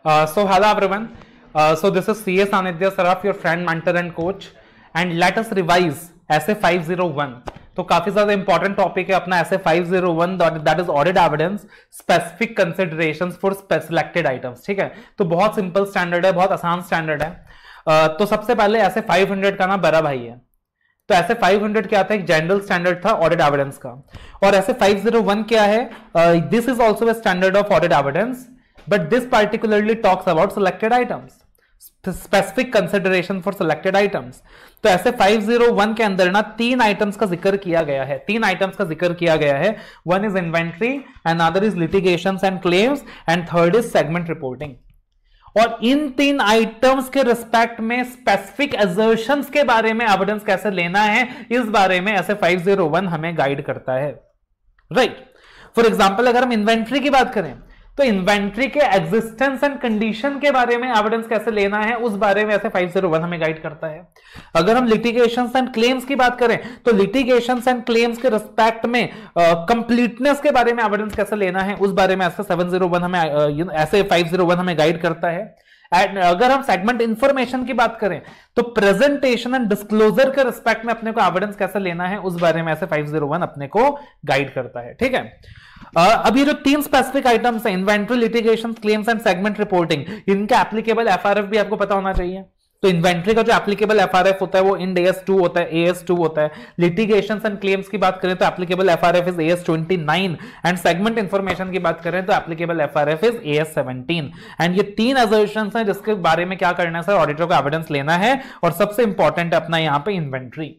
So hello Uh, so hello everyone. Uh, so this is your friend mentor and coach and let coach. Revise S A five zero one तो काफी ज्यादा important topic है अपना S A five SA 501 that is audit evidence specific consideration for selected items ठीक है तो बहुत simple standard है बहुत आसान स्टैंडर्ड है uh, तो सबसे पहले एस ए फाइव हंड्रेड का ना बरा भाई है तो ऐसे 500 क्या था एक जनरल स्टैंडर्ड था ऑडिट एविडेंस का और ऐसे 501 क्या है this is also standard of audit evidence but this particularly talks about selected items specific consideration for selected items तो ऐसे 501 के अंदर ना तीन आइटम्स का जिक्र किया गया है तीन आइटम्स का जिक्र किया गया है one is inventory another is litigation and claims and third is segment reporting और इन तीन आइटम्स के रिस्पेक्ट में स्पेसिफिक एजर्शन के बारे में एविडेंस कैसे लेना है इस बारे में ऐसे 501 हमें गाइड करता है राइट फॉर एग्जाम्पल अगर हम इन्वेंट्री की बात करें तो इन्वेंट्री के एग्जिस्टेंस एंड कंडीशन के बारे में एविडेंस कैसे लेना है उस बारे में ऐसे 501 हमें गाइड करता है अगर हम लिटिगेशन एंड क्लेम्स की बात करें तो लिटिगेशन एंड क्लेम्स के रिस्पेक्ट में कंप्लीटनेस uh, के बारे में एविडेंस कैसे लेना है उस बारे में ऐसे 701 हमें uh, ऐसे 501 हमें गाइड करता है Uh, अगर हम सेगमेंट इंफॉर्मेशन की बात करें तो प्रेजेंटेशन एंड डिस्क्लोजर के रिस्पेक्ट में अपने को एविडेंस कैसे लेना है उस बारे में ऐसे 501 अपने को गाइड करता है ठीक है Uh, अभी जो तीन स्पेसिफिक आइटम्स है inventory litigation claims and segment reporting इनका एप्लीकेबल एफआरएफ भी आपको पता होना चाहिए तो इन्वेंट्री का जो एप्लीकेबल एफ होता है वो इंड एस टू होता है एस टू होता है लिटिगेशन एंड क्लेम्स की बात करें तो applicable F R F is S twenty nine and segment information की बात करें तो applicable F R F is S seventeen and ये तीन एजोशन है जिसके बारे में क्या करना है सर ऑडिटर को एविडेंस लेना है और सबसे इंपॉर्टेंट अपना यहाँ पे इन्वेंट्री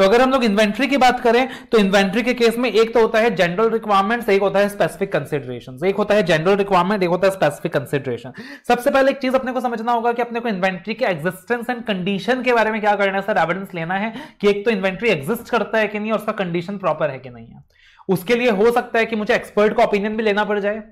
तो अगर हम लोग इन्वेंट्री की बात करें तो इन्वेंट्री के केस में एक तो होता है जनरल रिक्वायरमेंट एक होता है स्पेसिफिक कंसिडरेशन एक होता है जनरल रिक्वायरमेंट एक होता है स्पेसिफिक कंसिडरेशन सबसे पहले एक चीज अपने को समझना होगा कि अपने को इन्वेंट्री के एक्जिस्टेंस एंड कंडीशन के बारे में क्या करना है सर एविडेंस लेना है कि एक तो इन्वेंट्री एग्जिस्ट करता है कि नहीं और उसका कंडीशन प्रॉपर है कि नहीं है उसके लिए हो सकता है कि मुझे एक्सपर्ट का ओपिनियन भी लेना पड़ जाए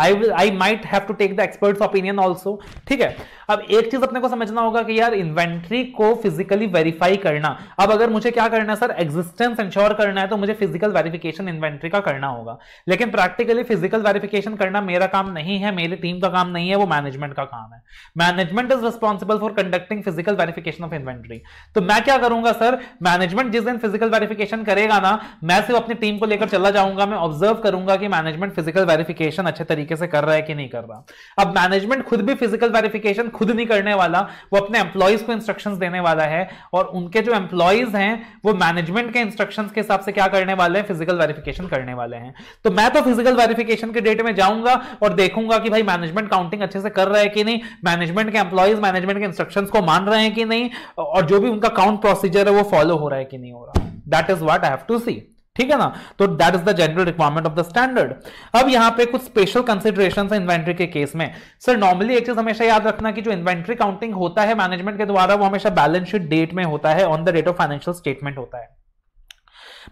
I I might have to take the experts opinion also ठीक है अब एक चीज अपने को समझना होगा कि यार इन्वेंट्री को फिजिकली वेरीफाई करना अब अगर मुझे क्या करना है सर एग्जिस्टेंस इंश्योर करना है तो मुझे फिजिकल वेरिफिकेशन इन्वेंट्री का करना होगा लेकिन प्रैक्टिकली फिजिकल वेरिफिकेशन करना मेरा काम नहीं है मेरी टीम का काम नहीं है वो मैनेजमेंट का काम है management is responsible for conducting physical verification of inventory तो मैं क्या करूंगा सर मैनेजमेंट जिस दिन फिजिकल वेरिफिकेशन करेगा ना मैं सिर्फ अपनी टीम को लेकर चला जाऊंगा मैं ऑब्जर्व करूंगा कि मैनेजमेंट फिजिकल वेरिफिकेशन अच्छे तरीके तरीके से कर रहा है कि नहीं कर रहा अब मैनेजमेंट खुद भी फिजिकल वेरिफिकेशन खुद नहीं करने वाला वो अपने एम्प्लॉयज को इंस्ट्रक्शन देने वाला है और उनके जो एम्प्लॉयज हैं वो मैनेजमेंट के इंस्ट्रक्शन के हिसाब से क्या करने वाले हैं फिजिकल वेरिफिकेशन करने वाले हैं तो मैं तो फिजिकल वेरिफिकेशन के डेट में जाऊंगा और देखूंगा कि भाई मैनेजमेंट काउंटिंग अच्छे से कर रहा है कि नहीं मैनेजमेंट के एम्प्लॉयज मैनेजमेंट के इंस्ट्रक्शन को मान रहे हैं कि नहीं और जो भी उनका काउंट प्रोसीजर है वो फॉलो हो रहा है कि नहीं हो रहा that is what I have to see ठीक है ना तो that is the general requirement of the standard अब यहाँ पे कुछ स्पेशल कंसिडरेशन है इन्वेंट्री के केस में सर नॉर्मली एक चीज हमेशा याद रखना कि जो इन्वेंट्री काउंटिंग होता है मैनेजमेंट के द्वारा वो हमेशा बैलेंस शीट डेट में होता है on the date of financial statement होता है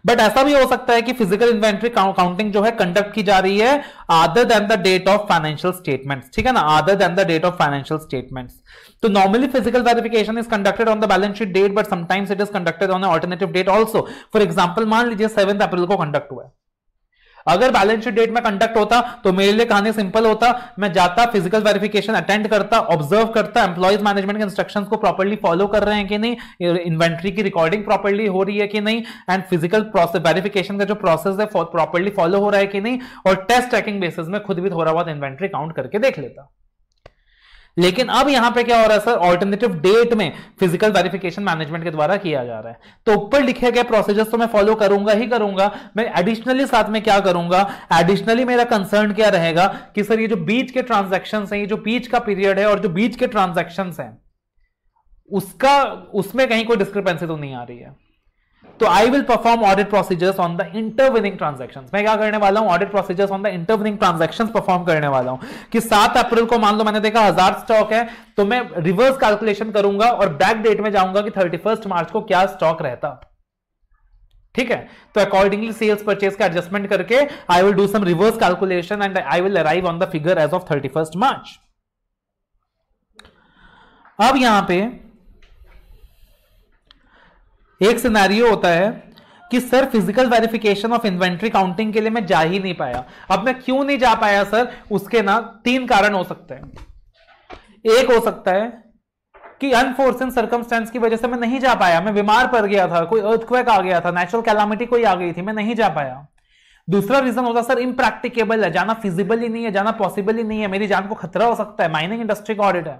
बट ऐसा भी हो सकता है कि फिजिकल इन्वेंट्री काउंटिंग जो है कंडक्ट की जा रही है other than the date of financial statements ठीक है ना other than the date of financial statements तो normally physical verification is conducted on the balance sheet date but sometimes it is conducted on alternative date also for example मान लीजिए seven April को conduct हुआ है अगर balance sheet date में conduct होता तो मेरे लिए कहानी सिंपल होता मैं जाता फिजिकल वेरिफिकेशन अटेंड करता ऑब्जर्व करता एम्प्लॉज मैनेजमेंट के इंस्ट्रक्शन को प्रॉपरली फॉलो कर रहे हैं कि नहीं इन्वेंट्री की रिकॉर्डिंग प्रॉपरली हो रही है कि नहीं एंड फिजिकल प्रोसेस वेरिफिकेशन का जो प्रोसेस है प्रॉपरली फॉलो हो रहा है कि नहीं और टेस्ट ट्रैकिंग बेसिस में खुद भी थोड़ा बहुत इन्वेंट्री काउंट करके देख लेता लेकिन अब यहां पे क्या हो रहा है सर ऑल्टरनेटिव डेट में फिजिकल वेरिफिकेशन मैनेजमेंट के द्वारा किया जा रहा है तो ऊपर लिखे गए प्रोसीजर्स तो मैं फॉलो करूंगा ही करूंगा मैं एडिशनली साथ में क्या करूंगा एडिशनली मेरा कंसर्न क्या रहेगा कि सर ये जो बीच के ट्रांजेक्शन है ये जो बीच का पीरियड है और जो बीच के ट्रांजेक्शन है उसका उसमें कहीं कोई डिस्क्रिपेंसी तो नहीं आ रही है तो I will perform audit procedures on the intervening transaction मैं क्या करने वाला हूं audit procedures on the intervening transaction perform करने वाला हूं कि सात अप्रैल को मान लो मैंने देखा हजार स्टॉक है तो मैं रिवर्स कैलकुलेशन करूंगा और बैक डेट में जाऊंगा कि थर्टी फर्स्ट मार्च को क्या स्टॉक रहता ठीक है तो अकॉर्डिंगली सेल्स परचेज का एडजस्टमेंट करके I will do some reverse calculation and I will arrive on the figure as of thirty first March अब यहां पर एक सिनारियो होता है कि sir physical verification of inventory counting के लिए मैं जा ही नहीं पाया अब मैं क्यों नहीं जा पाया सर उसके ना तीन कारण हो सकते हैं एक हो सकता है कि अनफोर्सिंग सर्कमस्टेंस की वजह से मैं नहीं जा पाया मैं बीमार पड़ गया था कोई अर्थक्वेक आ गया था नेचुरल कैलामिटी कोई आ गई थी मैं नहीं जा पाया दूसरा रीजन होता सर इम्प्रैक्टिकेबल है जाना फिजिबल ही नहीं है जाना पॉसिबल ही नहीं है मेरी जान को खतरा हो सकता है माइनिंग इंडस्ट्री का ऑडिट है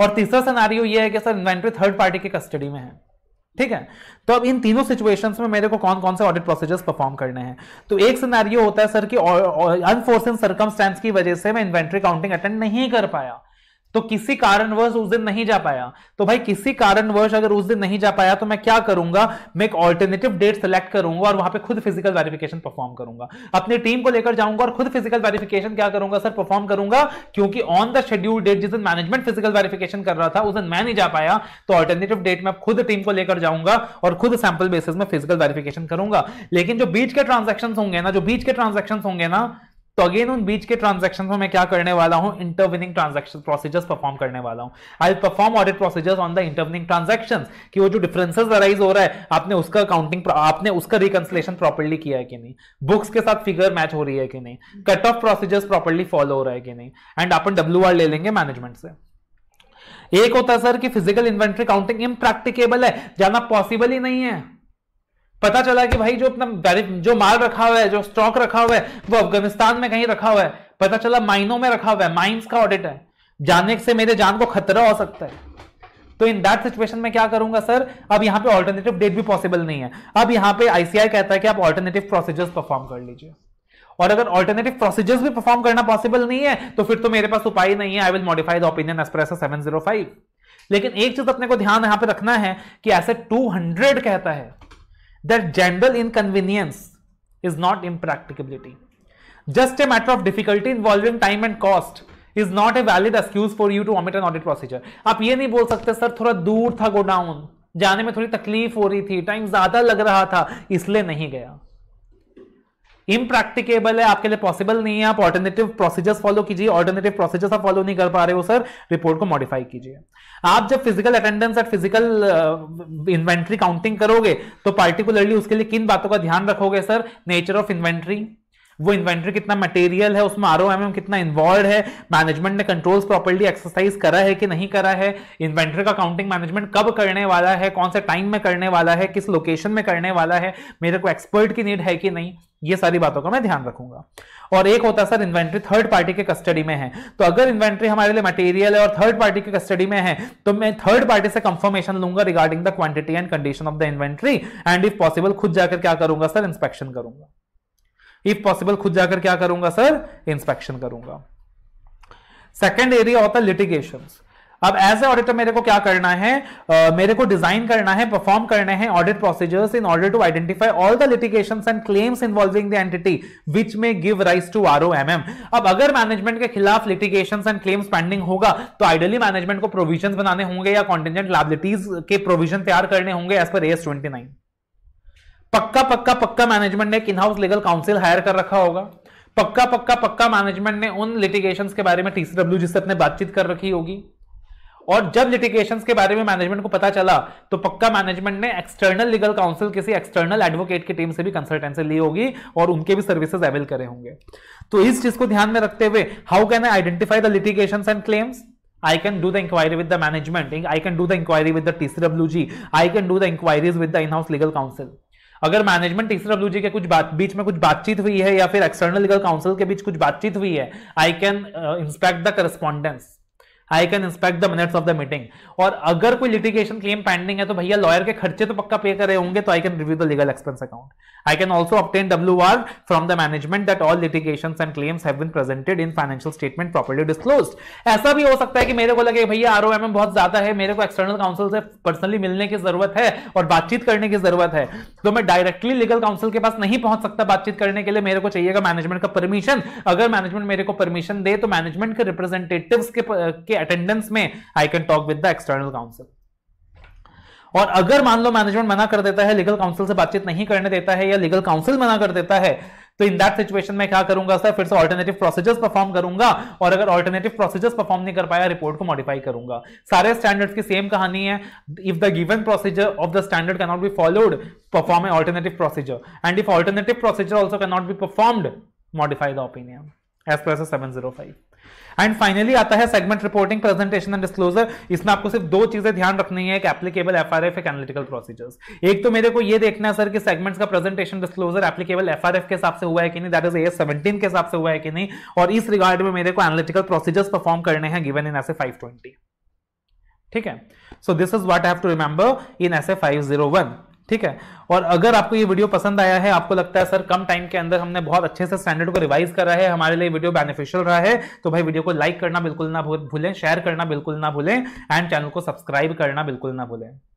और तीसरा सिनारियो ये है कि सर इन्वेंट्री थर्ड पार्टी के कस्टडी में है ठीक है तो अब इन तीनों सिचुएशंस में मेरे को कौन कौन से ऑडिट प्रोसीजर्स परफॉर्म करने हैं तो एक सिनेरियो होता है सर कि अनफोर्सिंग सर्कमस्टेंस की वजह से मैं इन्वेंट्री काउंटिंग अटेंड नहीं कर पाया तो किसी कारणवश उस दिन नहीं जा पाया तो भाई किसी कारणवश अगर उस दिन नहीं जा पाया तो मैं क्या करूंगा मैं एक ऑल्टरनेटिव डेट सेलेक्ट करूंगा और वहां पे खुद फिजिकल वेरिफिकेशन परफॉर्म करूंगा अपनी टीम को लेकर जाऊंगा और खुद फिजिकल वेरिफिकेशन क्या करूंगा सर परफॉर्म करूंगा क्योंकि ऑन द शेड्यूल डेट जिस दिन मैनेजमेंट फिजिकल वेरिफिकेशन कर रहा था उस दिन मैं नहीं जा पाया तो ऑल्टरनेटिव डेट में खुद टीम को लेकर जाऊंगा और खुद सैंपल बेसिस में फिजिकल वेरिफिकेशन करूंगा लेकिन जो बीच के ट्रांजेक्शन होंगे ना जो बीच के ट्रांजेक्शन होंगे ना तो अगेन उन बीच के ट्रांजेक्शन में मैं क्या करने वाला हूं इंटरविनिंग ट्रांजेक्शन प्रोसीजर्स परफॉर्म करने वाला हूं I perform audit procedures on the intervening transaction कि वो जो डिफरेंसेस अराइज हो रहा है आपने उसका अकाउंटिंग आपने उसका रिकन्सलेशन प्रॉपरली किया है कि नहीं बुक्स के साथ फिगर मैच हो रही है कि नहीं cut off procedures properly follow हो रहा है कि नहीं एंड अपन डब्ल्यू ले लेंगे मैनेजमेंट से एक होता है सर कि फिजिकल इन्वेंट्री काउंटिंग इम्प्रैक्टिकेबल है जाना पॉसिबल ही नहीं है पता चला कि भाई जो अपना जो माल रखा हुआ है जो स्टॉक रखा हुआ है वो अफगानिस्तान में कहीं रखा हुआ है पता चला माइनों में रखा हुआ है माइंस का ऑडिट है जाने से मेरे जान को खतरा हो सकता है तो इन दैट सिचुएशन में क्या करूंगा सर अब यहां पे ऑल्टरनेटिव डेट भी पॉसिबल नहीं है अब यहाँ पे आईसीआई कहता है कि आप ऑल्टरनेटिव प्रोसीजर्स परफॉर्म कर लीजिए और अगर ऑल्टरनेटिव प्रोसीजर्स भी परफॉर्म करना पॉसिबल नहीं है तो फिर तो मेरे पास उपाय नहीं है I will modify the opinion zero five लेकिन एक चीज अपने को ध्यान यहां पे रखना है कि ऐसे टू हंड्रेड कहता है that general inconvenience is not impracticability. Just a matter of difficulty involving time and cost is not a valid excuse for you to omit an audit procedure आप ये नहीं बोल सकते सर थोड़ा दूर था गोडाउन जाने में थोड़ी तकलीफ हो रही थी टाइम ज्यादा लग रहा था इसलिए नहीं गया इम्प्रैक्टिकेबल है आपके लिए पॉसिबल नहीं है आप ऑल्टरनेटिव प्रोसीजर्स फॉलो कीजिए ऑल्टरनेटिव प्रोसीजर्स आप फॉलो नहीं कर पा रहे हो सर रिपोर्ट को मॉडिफाई कीजिए आप जब फिजिकल अटेंडेंस और फिजिकल इन्वेंट्री काउंटिंग करोगे तो पार्टिकुलरली उसके लिए किन बातों का ध्यान रखोगे सर नेचर ऑफ इन्वेंट्री वो इन्वेंट्री कितना मटेरियल है उसमें आर एम कितना इन्वॉल्व है मैनेजमेंट ने कंट्रोल्स प्रॉपर्ली एक्सरसाइज करा है कि नहीं करा है इन्वेंट्री का काउंटिंग मैनेजमेंट कब करने वाला है कौन से टाइम में करने वाला है किस लोकेशन में करने वाला है मेरे को एक्सपर्ट की नीड है कि नहीं ये सारी बातों का मैं ध्यान रखूंगा और एक होता है सर इन्वेंट्री थर्ड पार्टी के कस्टडी में है तो अगर इन्वेंट्री हमारे लिए मटेरियल है और थर्ड पार्टी के कस्टडी में है तो मैं थर्ड पार्टी से कंफर्मेशन लूंगा regarding the quantity and condition of the inventory and if possible खुद जाकर क्या करूंगा सर इंस्पेक्शन करूंगा इफ पॉसिबल खुद जाकर क्या करूंगा सर इंस्पेक्शन करूंगा सेकेंड एरिया होता है लिटिगेशन अब एज ए ऑडिटर मेरे को क्या करना है uh, मेरे को डिजाइन करना है परफॉर्म करने हैं audit procedures in order to identify all the litigation and claims involving the entity which may give rise to R O M M अब अगर मैनेजमेंट के खिलाफ लिटिगेशन एंड क्लेम्स पेंडिंग होगा तो आइडियली मैनेजमेंट को provision बनाने होंगे या कॉन्टिजेंट लाइबिलिटीज के प्रोविजन तैयार करने होंगे as per S twenty nine पक्का पक्का पक्का मैनेजमेंट ने एक इनहाउस लीगल काउंसिल हायर कर रखा होगा पक्का पक्का पक्का मैनेजमेंट ने उन लिटिगेशन के बारे में टीसीडब्ल्यू जी से बातचीत कर रखी होगी और जब लिटिगेशन के बारे में मैनेजमेंट को पता चला तो पक्का मैनेजमेंट ने एक्सटर्नल लीगल काउंसिल किसी एक्सटर्नल एडवोकेट की टीम से भी कंसल्टेंसी ली होगी और उनके भी सर्विसेज अवेल करे होंगे तो इस चीज को ध्यान में रखते हुए how can I identify the litigation and claims I can do the inquiry with the management. I can do the inquiry with the TCWG. I can do the inquiries with the in-house legal counsel अगर management ji के कुछ बात बीच में कुछ बातचीत हुई है या फिर एक्सटर्नल लीगल काउंसिल के बीच कुछ बातचीत हुई है I can inspect the correspondence I can inspect the minutes of the meeting और अगर कोई लिटिगेशन क्लेम पेंडिंग है तो भैया लॉयर के खर्चे तो पक्का पे करे होंगे तो I can review the legal expense account I can also obtain W R from the management that all litigation and claims have been presented in financial statement property disclose ऐसा भी हो सकता है कि मेरे को लगे भैया आर ओ एम बहुत ज्यादा है मेरे को एक्सटर्नल काउंसिल से पर्सनली मिलने की जरूरत है और बातचीत करने की जरूरत है तो मैं डायरेक्टली लीगल काउंसिल के पास नहीं पहुंच सकता बातचीत करने के लिए मेरे को चाहिएगा मैनेजमेंट का परमिशन अगर मैनेजमेंट मेरे को परमिशन दे तो मैनेजमेंट के रिप्रेजेंटेटिव के अटेंडेंस में I can talk with the external counsel और अगर मान लो मैनेजमेंट मना कर देता है लीगल काउंसिल से बातचीत नहीं करने देता है या लीगल काउंसिल मना कर देता है तो इन दैट सिचुएशन में क्या करूंगा सर फिर से ऑल्टरनेटिव प्रोसीजर्स परफॉर्म करूंगा और अगर ऑल्टरनेटिव प्रोसीजर्स परफॉर्म नहीं कर पाया रिपोर्ट को मॉडिफाई करूंगा सारे स्टैंडर्ड्स की सेम कहानी है if the given procedure of the standard cannot be followed perform a alternative procedure and if alternative procedure also cannot be performed modify the opinion as per seven zero five and finally आता है segment reporting presentation and disclosure इसमें आपको सिर्फ दो चीजें ध्यान रखनी है एक एप्लीकेबल एफ आर एफ एक एनालिटिकल प्रोसीजर्स एक तो मेरे को यह देखना है सर कि सेगमेंट्स का presentation disclosure applicable F R F के हिसाब से हुआ है कि नहीं दैट इज ए सेवेंटीन के हिसाब से हुआ है कि नहीं और इस रिगार्ड में मेरे को एनालिटिकल प्रोसीजर्स परफॉर्म करने हैं गिवन इन ऐसे फाइव ट्वेंटी ठीक है so this is what I have to remember in S A five zero one ठीक है और अगर आपको ये वीडियो पसंद आया है आपको लगता है सर कम टाइम के अंदर हमने बहुत अच्छे से स्टैंडर्ड को रिवाइज करा है हमारे लिए वीडियो बेनिफिशियल रहा है तो भाई वीडियो को लाइक करना बिल्कुल ना भूलें शेयर करना बिल्कुल ना भूलें एंड चैनल को सब्सक्राइब करना बिल्कुल ना भूलें